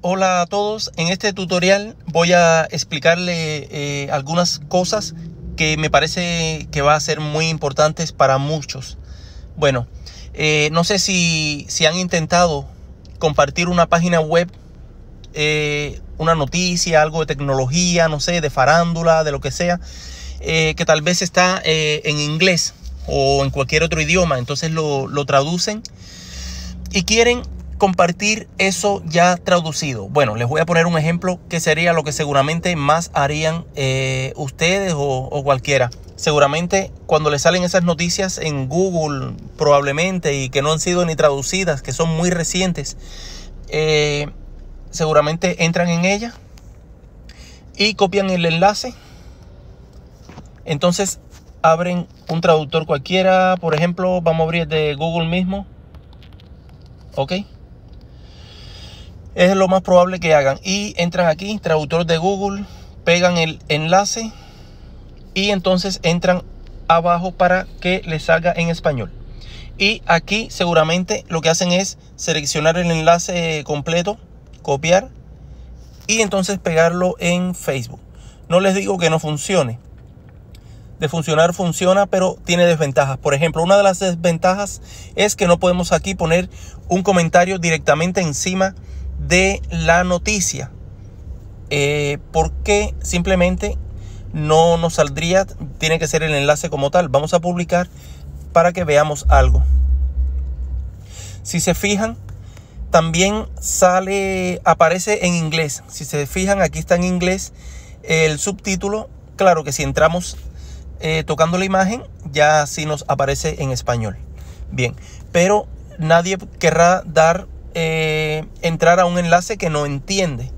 Hola a todos, en este tutorial voy a explicarle eh, algunas cosas que me parece que va a ser muy importantes para muchos. Bueno, eh, no sé si, si, han intentado compartir una página web, eh, una noticia, algo de tecnología, no sé, de farándula, de lo que sea, que tal vez está en inglés o en cualquier otro idioma, entonces lo, lo traducen y quieren compartir eso ya traducido. Bueno, les voy a poner un ejemplo que sería lo que seguramente más harían eh, ustedes o, cualquiera. Seguramente cuando les salen esas noticias en Google probablemente y que no han sido ni traducidas, que son muy recientes, eh, seguramente entran en ella y copian el enlace. Entonces abren un traductor cualquiera, por ejemplo, vamos a abrir de Google mismo. ¿ok? es lo más probable que hagan. Y entran aquí, traductor de Google, pegan el enlace y entonces entran abajo para que les salga en español. Y aquí seguramente lo que hacen es seleccionar el enlace completo, copiar y entonces pegarlo en Facebook. No les digo que no funcione. De funcionar funciona, pero tiene desventajas. Por ejemplo, una de las desventajas es que no podemos aquí poner un comentario directamente encima de la noticia. Eh, porque simplemente no nos saldría, tiene que ser el enlace como tal. Vamos a publicar para que veamos algo. Si se fijan, también sale, aparece en inglés. Si se fijan, aquí está en inglés el subtítulo. Claro que si entramos eh, tocando la imagen, ya si nos aparece en español. Bien, pero nadie querrá dar eh, entrar a un enlace que no entiende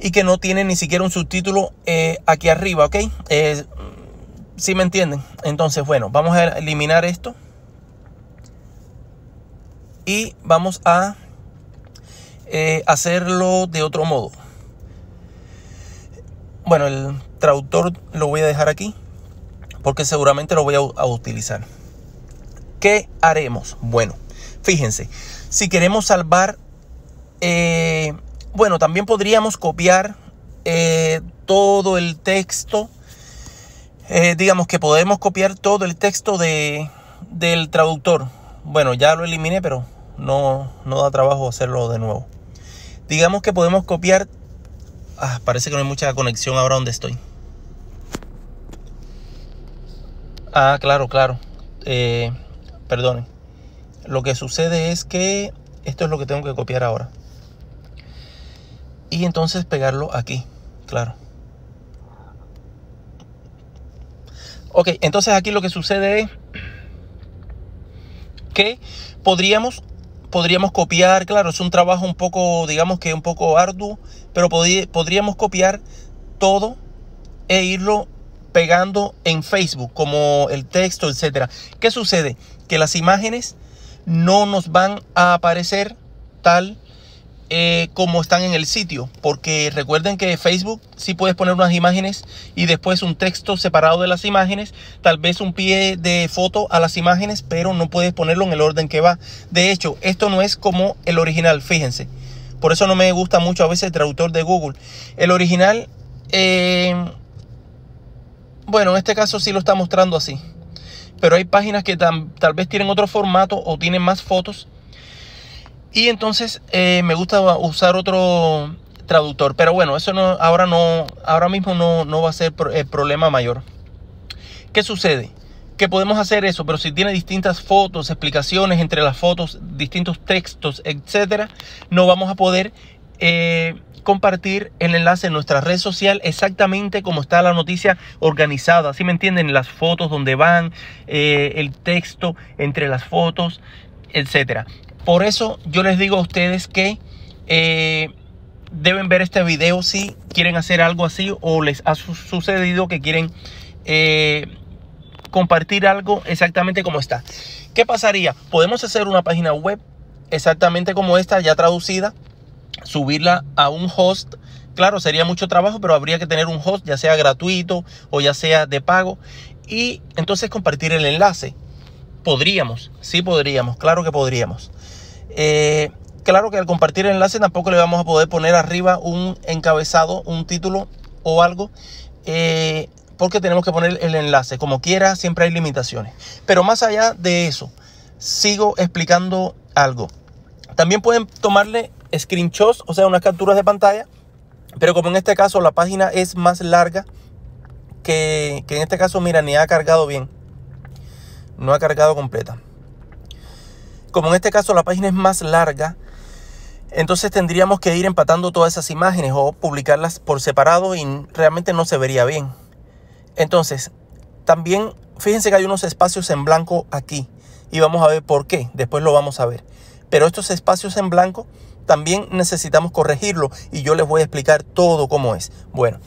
y que no tiene ni siquiera un subtítulo eh, aquí arriba, ¿ok? Eh, si me entienden? Entonces, bueno, vamos a eliminar esto y vamos a hacerlo de otro modo. Bueno, el traductor lo voy a dejar aquí porque seguramente lo voy a, a utilizar. ¿Qué haremos? Bueno, fíjense, si queremos salvar, eh, bueno, también podríamos copiar eh, todo el texto. Eh, digamos que podemos copiar todo el texto de, del traductor. Bueno, ya lo eliminé, pero no, no da trabajo hacerlo de nuevo. Digamos que podemos copiar... Ah, parece que no hay mucha conexión ahora donde estoy. Ah, claro, claro. Eh, perdonen lo que sucede es que esto es lo que tengo que copiar ahora. Y entonces pegarlo aquí, claro. Ok, entonces aquí lo que sucede es que podríamos, podríamos copiar, claro, es un trabajo un poco, digamos que un poco arduo, pero podríamos copiar todo e irlo pegando en Facebook, como el texto, etcétera. ¿Qué sucede? Que las imágenes no nos van a aparecer tal eh, como están en el sitio. Porque recuerden que Facebook sí puedes poner unas imágenes y después un texto separado de las imágenes. Tal vez un pie de foto a las imágenes, pero no puedes ponerlo en el orden que va. De hecho, esto no es como el original, fíjense. Por eso no me gusta mucho a veces el traductor de Google. El original, eh, bueno, en este caso sí lo está mostrando así pero hay páginas que tal vez tienen otro formato o tienen más fotos. Y entonces eh, me gusta usar otro traductor. Pero bueno, eso no, ahora, no, ahora mismo no, va a ser el problema mayor. ¿Qué sucede? Que podemos hacer eso, pero si tiene distintas fotos, explicaciones entre las fotos, distintos textos, etc. no vamos a poder eh, compartir el enlace en nuestra red social exactamente como está la noticia organizada. ¿Sí me entienden? Las fotos donde van, eh, el texto entre las fotos, etcétera. Por eso yo les digo a ustedes que eh, deben ver este video si quieren hacer algo así o les ha sucedido que quieren eh, compartir algo exactamente como está. ¿Qué pasaría? Podemos hacer una página web exactamente como esta, ya traducida, subirla a un host. Claro, sería mucho trabajo, pero habría que tener un host, ya sea gratuito o ya sea de pago. Y entonces compartir el enlace. Podríamos, sí podríamos, claro que podríamos. Eh, claro que al compartir el enlace tampoco le vamos a poder poner arriba un encabezado, un título o algo. Eh, porque tenemos que poner el enlace. Como quiera, siempre hay limitaciones. Pero más allá de eso, sigo explicando algo. También pueden tomarle screenshots, o sea, unas capturas de pantalla. Pero como en este caso la página es más larga que, en este caso, mira, ni ha cargado bien. No ha cargado completa. Como en este caso la página es más larga, entonces tendríamos que ir empatando todas esas imágenes o publicarlas por separado y realmente no se vería bien. Entonces, también fíjense que hay unos espacios en blanco aquí y vamos a ver por qué, después lo vamos a ver. Pero estos espacios en blanco también necesitamos corregirlo y yo les voy a explicar todo cómo es. Bueno,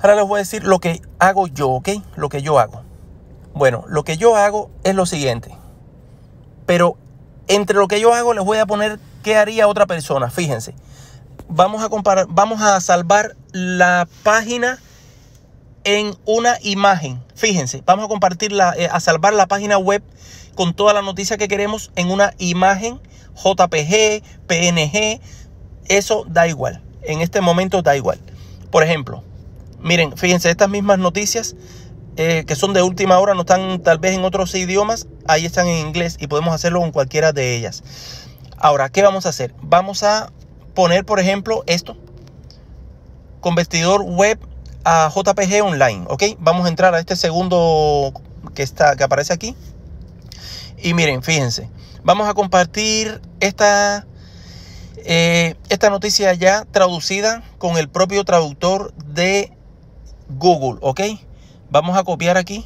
ahora les voy a decir lo que hago yo, ¿ok? Lo que yo hago. Bueno, lo que yo hago es lo siguiente. Pero entre lo que yo hago les voy a poner qué haría otra persona. Fíjense. Vamos a comparar, vamos a salvar la página en una imagen. Fíjense, vamos a compartir la, eh, a salvar la página web con toda la noticia que queremos en una imagen JPG, PNG, eso da igual. En este momento da igual. Por ejemplo, miren, fíjense, estas mismas noticias eh, que son de última hora, no están tal vez en otros idiomas, ahí están en inglés y podemos hacerlo con cualquiera de ellas. Ahora, ¿qué vamos a hacer? Vamos a poner, por ejemplo, esto. Convertidor web a JPG online, ¿ok? Vamos a entrar a este segundo que, está, que aparece aquí. Y miren, fíjense, vamos a compartir esta, eh, esta noticia ya traducida con el propio traductor de Google, ¿ok? Vamos a copiar aquí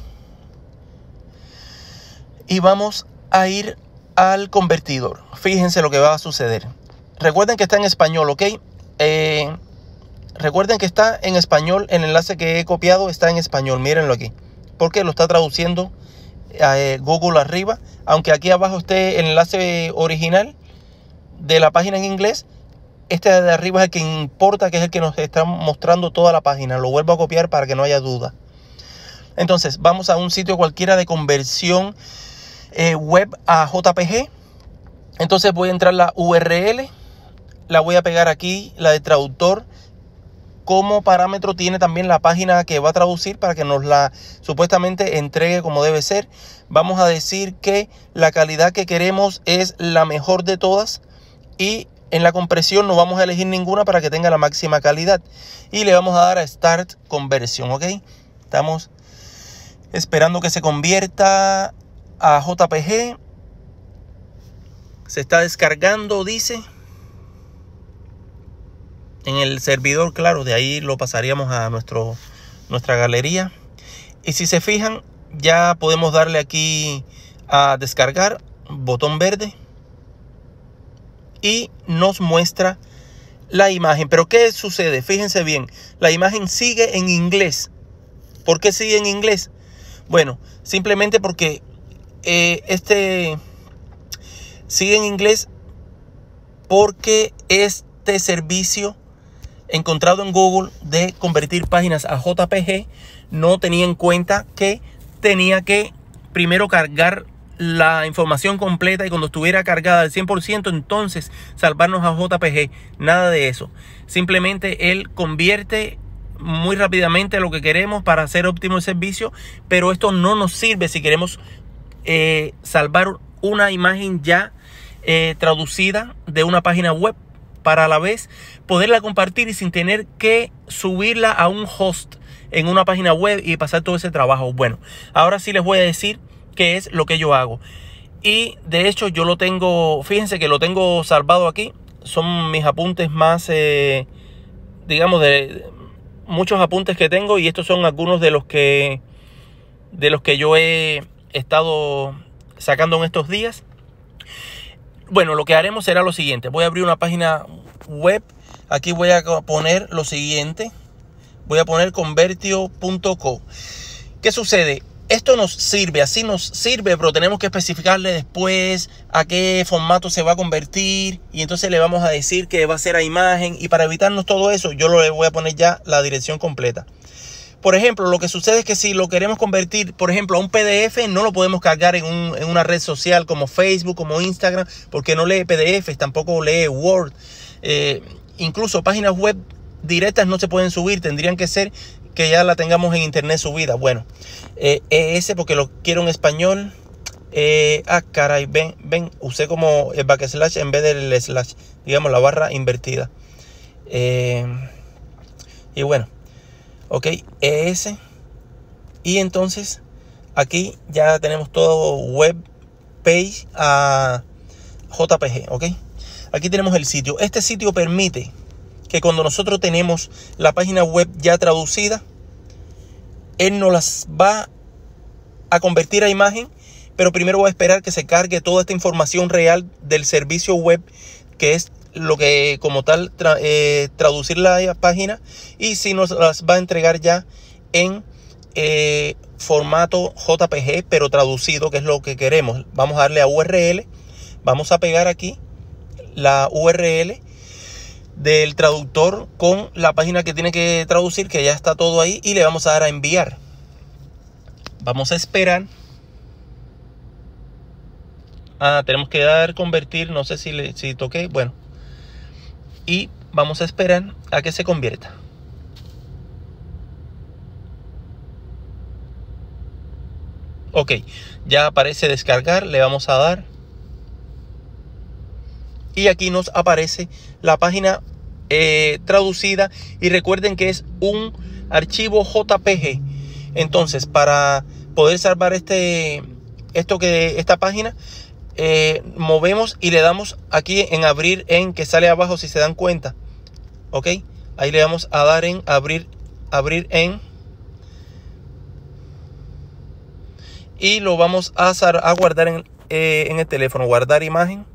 y vamos a ir al convertidor. Fíjense lo que va a suceder. Recuerden que está en español, ¿ok? Eh, recuerden que está en español, el enlace que he copiado está en español, mírenlo aquí, porque lo está traduciendo eh, Google arriba, aunque aquí abajo esté el enlace original de la página en inglés, este de arriba es el que importa, que es el que nos está mostrando toda la página. Lo vuelvo a copiar para que no haya duda. Entonces, vamos a un sitio cualquiera de conversión eh, web a JPG. Entonces voy a entrar la URL, la voy a pegar aquí, la de traductor como parámetro tiene también la página que va a traducir para que nos la supuestamente entregue como debe ser. Vamos a decir que la calidad que queremos es la mejor de todas y en la compresión no vamos a elegir ninguna para que tenga la máxima calidad. Y le vamos a dar a Start Conversión, ¿ok? Estamos esperando que se convierta a JPG. Se está descargando, dice en el servidor, claro, de ahí lo pasaríamos a nuestro, nuestra galería. Y si se fijan, ya podemos darle aquí a descargar, botón verde. Y nos muestra la imagen. Pero ¿qué sucede? Fíjense bien, la imagen sigue en inglés. ¿Por qué sigue en inglés? Bueno, simplemente porque eh, este sigue en inglés porque este servicio encontrado en Google de convertir páginas a JPG, no tenía en cuenta que tenía que primero cargar la información completa y cuando estuviera cargada al 100%, entonces salvarnos a JPG. Nada de eso. Simplemente él convierte muy rápidamente lo que queremos para hacer óptimo el servicio, pero esto no nos sirve si queremos eh, salvar una imagen ya eh, traducida de una página web para a la vez poderla compartir y sin tener que subirla a un host en una página web y pasar todo ese trabajo. Bueno, ahora sí les voy a decir qué es lo que yo hago. Y de hecho yo lo tengo, fíjense que lo tengo salvado aquí. Son mis apuntes más, eh, digamos, de muchos apuntes que tengo y estos son algunos de los que, de los que yo he estado sacando en estos días. Bueno, lo que haremos será lo siguiente. Voy a abrir una página web. Aquí voy a poner lo siguiente. Voy a poner convertio.co. ¿Qué sucede? Esto nos sirve, así nos sirve, pero tenemos que especificarle después a qué formato se va a convertir y entonces le vamos a decir que va a ser a imagen y para evitarnos todo eso yo le voy a poner ya la dirección completa. Por ejemplo, lo que sucede es que si lo queremos convertir, por ejemplo, a un PDF, no lo podemos cargar en, una red social como Facebook, como Instagram, porque no lee PDF, tampoco lee Word. Eh, incluso páginas web directas no se pueden subir, tendrían que ser que ya la tengamos en internet subida. Bueno, ese eh, porque lo quiero en español. Eh, ah, caray, ven, ven, usé como el backslash en vez del slash, digamos la barra invertida. y bueno, ok ES y entonces aquí ya tenemos todo web page a JPG ok aquí tenemos el sitio este sitio permite que cuando nosotros tenemos la página web ya traducida él nos las va a convertir a imagen pero primero va a esperar que se cargue toda esta información real del servicio web que es lo que como tal eh, traducir la página y si nos las va a entregar ya en eh, formato JPG pero traducido que es lo que queremos vamos a darle a URL vamos a pegar aquí la URL del traductor con la página que tiene que traducir que ya está todo ahí y le vamos a dar a enviar vamos a esperar Ah, tenemos que dar convertir. No sé si, le, si toqué. Bueno, y vamos a esperar a que se convierta. Ok, ya aparece descargar, le vamos a dar. Y aquí nos aparece la página eh, traducida y recuerden que es un archivo JPG. Entonces, para poder salvar este, esto que, esta página, eh, movemos y le damos aquí en abrir en que sale abajo si se dan cuenta. Ok, ahí le vamos a dar en abrir, abrir en. Y lo vamos a, guardar en, eh, en el teléfono, guardar imagen.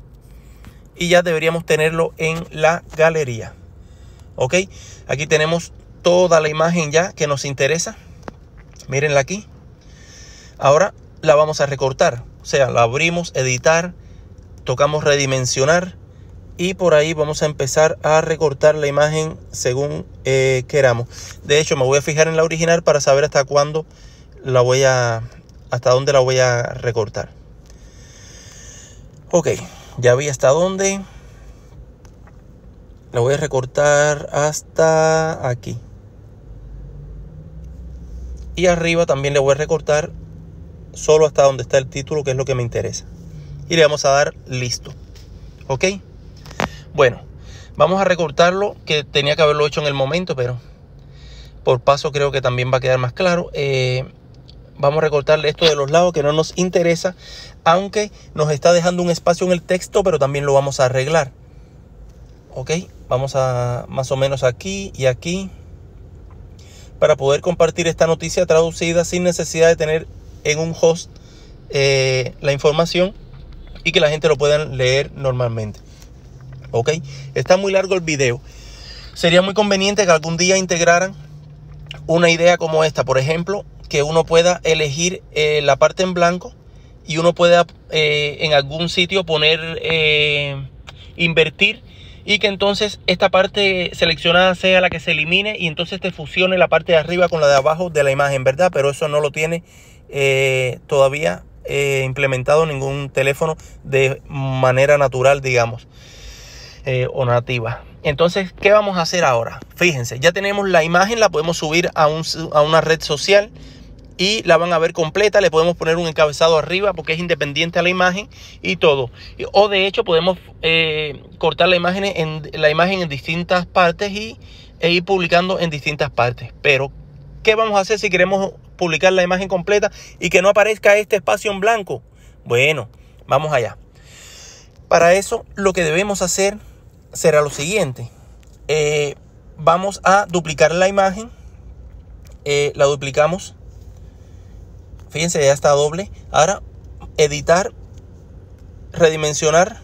Y ya deberíamos tenerlo en la galería. Ok, aquí tenemos toda la imagen ya que nos interesa. Mírenla aquí. Ahora la vamos a recortar o sea, la abrimos, editar, tocamos redimensionar y por ahí vamos a empezar a recortar la imagen según eh, queramos. De hecho, me voy a fijar en la original para saber hasta cuándo la voy a, hasta dónde la voy a recortar. Ok, ya vi hasta dónde. La voy a recortar hasta aquí. Y arriba también le voy a recortar solo hasta donde está el título, que es lo que me interesa. Y le vamos a dar listo. ¿Ok? Bueno, vamos a recortarlo, que tenía que haberlo hecho en el momento, pero por paso creo que también va a quedar más claro. Eh, vamos a recortarle esto de los lados que no nos interesa, aunque nos está dejando un espacio en el texto, pero también lo vamos a arreglar. Ok, vamos a más o menos aquí y aquí para poder compartir esta noticia traducida sin necesidad de tener en un host eh, la información y que la gente lo pueda leer normalmente. ¿Ok? Está muy largo el video. Sería muy conveniente que algún día integraran una idea como esta, por ejemplo, que uno pueda elegir eh, la parte en blanco y uno pueda eh, en algún sitio poner invertir y que entonces esta parte seleccionada sea la que se elimine y entonces te fusione la parte de arriba con la de abajo de la imagen, ¿verdad? Pero eso no lo tiene eh, todavía eh, implementado ningún teléfono de manera natural, digamos, eh, o nativa. Entonces, ¿qué vamos a hacer ahora? Fíjense, ya tenemos la imagen, la podemos subir a, una red social y la van a ver completa. Le podemos poner un encabezado arriba porque es independiente a la imagen y todo. O de hecho podemos cortar la imagen, en, la imagen en distintas partes y, e ir publicando en distintas partes. Pero ¿Qué vamos a hacer si queremos publicar la imagen completa y que no aparezca este espacio en blanco? Bueno, vamos allá. Para eso lo que debemos hacer será lo siguiente. Eh, vamos a duplicar la imagen. Eh, la duplicamos. Fíjense, ya está doble. Ahora, editar, redimensionar.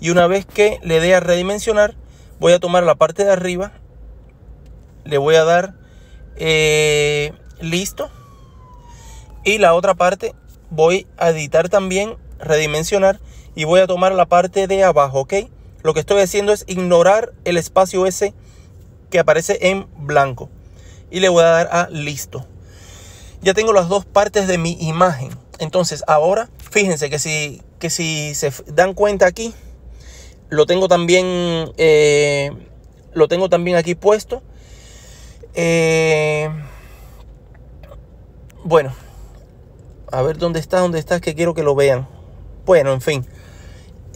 Y una vez que le dé a redimensionar, voy a tomar la parte de arriba. Le voy a dar eh, listo. Y la otra parte voy a editar también, redimensionar y voy a tomar la parte de abajo, ¿ok? Lo que estoy haciendo es ignorar el espacio ese que aparece en blanco. Y le voy a dar a listo. Ya tengo las dos partes de mi imagen. Entonces ahora, fíjense que si, que si se dan cuenta aquí, lo tengo también, eh, lo tengo también aquí puesto eh, bueno, a ver dónde está, dónde está, que quiero que lo vean. Bueno, en fin.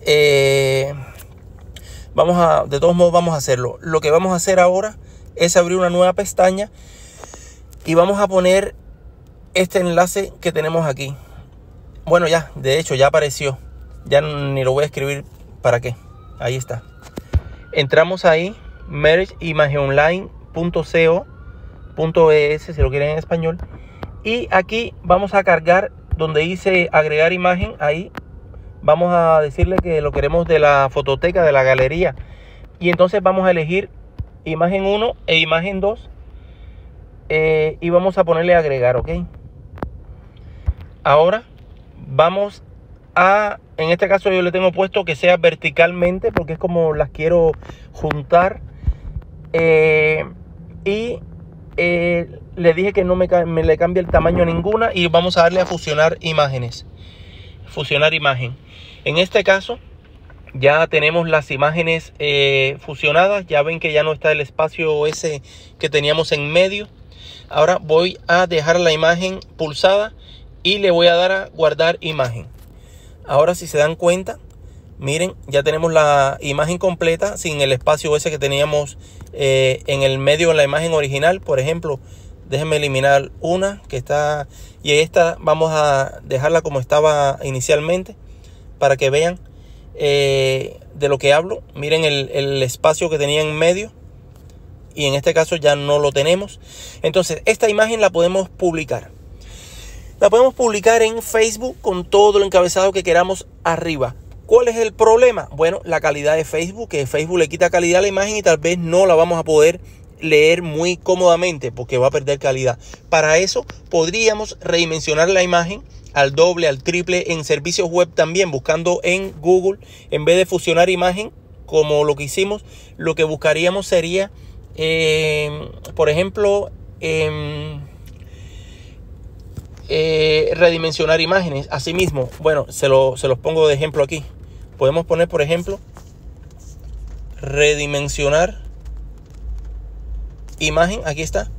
Eh, vamos a, de todos modos, vamos a hacerlo. Lo que vamos a hacer ahora es abrir una nueva pestaña y vamos a poner este enlace que tenemos aquí. Bueno, ya, de hecho, ya apareció. Ya ni lo voy a escribir para qué. Ahí está. Entramos ahí, Merge Image Online .co.es si lo quieren en español. Y aquí vamos a cargar donde dice agregar imagen, ahí vamos a decirle que lo queremos de la fototeca, de la galería. Y entonces vamos a elegir imagen 1 e imagen 2 y vamos a ponerle agregar, ¿ok? Ahora vamos a, en este caso yo le tengo puesto que sea verticalmente porque es como las quiero juntar. Eh, y eh, le dije que no me, le cambie el tamaño ninguna y vamos a darle a fusionar imágenes. Fusionar imagen. En este caso ya tenemos las imágenes eh, fusionadas. Ya ven que ya no está el espacio ese que teníamos en medio. Ahora voy a dejar la imagen pulsada y le voy a dar a guardar imagen. Ahora si se dan cuenta, Miren, ya tenemos la imagen completa sin el espacio ese que teníamos eh, en el medio en la imagen original. Por ejemplo, déjenme eliminar una que está... Y esta vamos a dejarla como estaba inicialmente para que vean eh, de lo que hablo. Miren el, el espacio que tenía en medio y en este caso ya no lo tenemos. Entonces, esta imagen la podemos publicar. La podemos publicar en Facebook con todo lo encabezado que queramos arriba. ¿Cuál es el problema? Bueno, la calidad de Facebook, que Facebook le quita calidad a la imagen y tal vez no la vamos a poder leer muy cómodamente porque va a perder calidad. Para eso podríamos redimensionar la imagen al doble, al triple en servicios web también, buscando en Google, en vez de fusionar imagen como lo que hicimos, lo que buscaríamos sería, em, por ejemplo, em, eh, redimensionar imágenes. Asimismo, bueno, se, lo, se los pongo de ejemplo aquí. Podemos poner, por ejemplo, redimensionar imagen. Aquí está.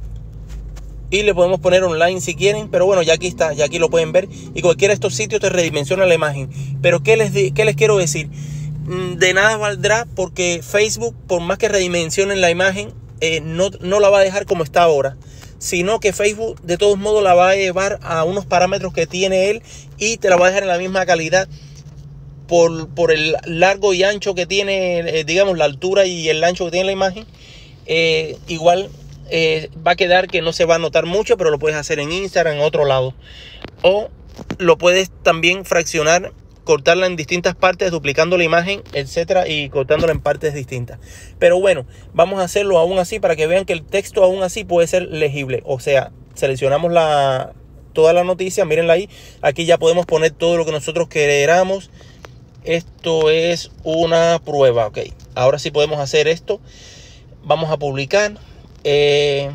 Y le podemos poner online si quieren. Pero bueno, ya aquí está. Ya aquí lo pueden ver. Y cualquiera de estos sitios te redimensiona la imagen. Pero ¿qué les, qué les quiero decir? Mm, de nada valdrá porque Facebook, por más que redimensionen la imagen, eh, no, no la va a dejar como está ahora sino que Facebook de todos modos la va a llevar a unos parámetros que tiene él y te la va a dejar en la misma calidad por, el largo y ancho que tiene, eh, digamos, la altura y el ancho que tiene la imagen, eh, igual eh, va a quedar que no se va a notar mucho, pero lo puedes hacer en Instagram, en otro lado. O lo puedes también fraccionar, cortarla en distintas partes, duplicando la imagen, etcétera, y cortándola en partes distintas. Pero bueno, vamos a hacerlo aún así para que vean que el texto aún así puede ser legible. O sea, seleccionamos la, toda la noticia, mírenla ahí. Aquí ya podemos poner todo lo que nosotros queramos. Esto es una prueba, ok. Ahora sí podemos hacer esto. Vamos a publicar eh,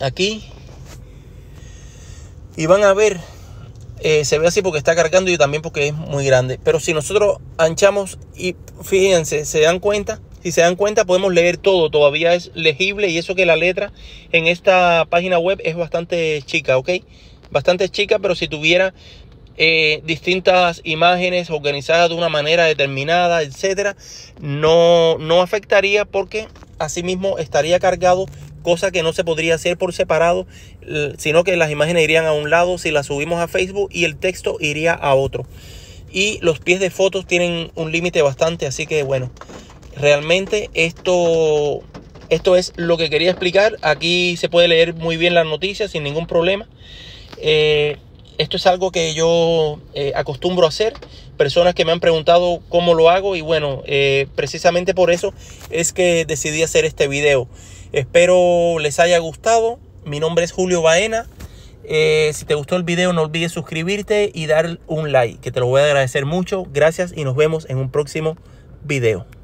aquí. Y van a ver, eh, se ve así porque está cargando y también porque es muy grande. Pero si nosotros anchamos y fíjense, se dan cuenta, si se dan cuenta podemos leer todo, todavía es legible y eso que la letra en esta página web es bastante chica, ¿ok? Bastante chica, pero si tuviera eh, distintas imágenes organizadas de una manera determinada, etcétera, no, no afectaría porque asimismo estaría cargado cosa que no se podría hacer por separado, sino que las imágenes irían a un lado si las subimos a Facebook y el texto iría a otro. Y los pies de fotos tienen un límite bastante, así que bueno, realmente esto, esto es lo que quería explicar. Aquí se puede leer muy bien la noticia sin ningún problema. Eh, esto es algo que yo eh, acostumbro a hacer. Personas que me han preguntado cómo lo hago y bueno, eh, precisamente por eso es que decidí hacer este video. Espero les haya gustado. Mi nombre es Julio Baena. Eh, si te gustó el video no olvides suscribirte y dar un like, que te lo voy a agradecer mucho. Gracias y nos vemos en un próximo video.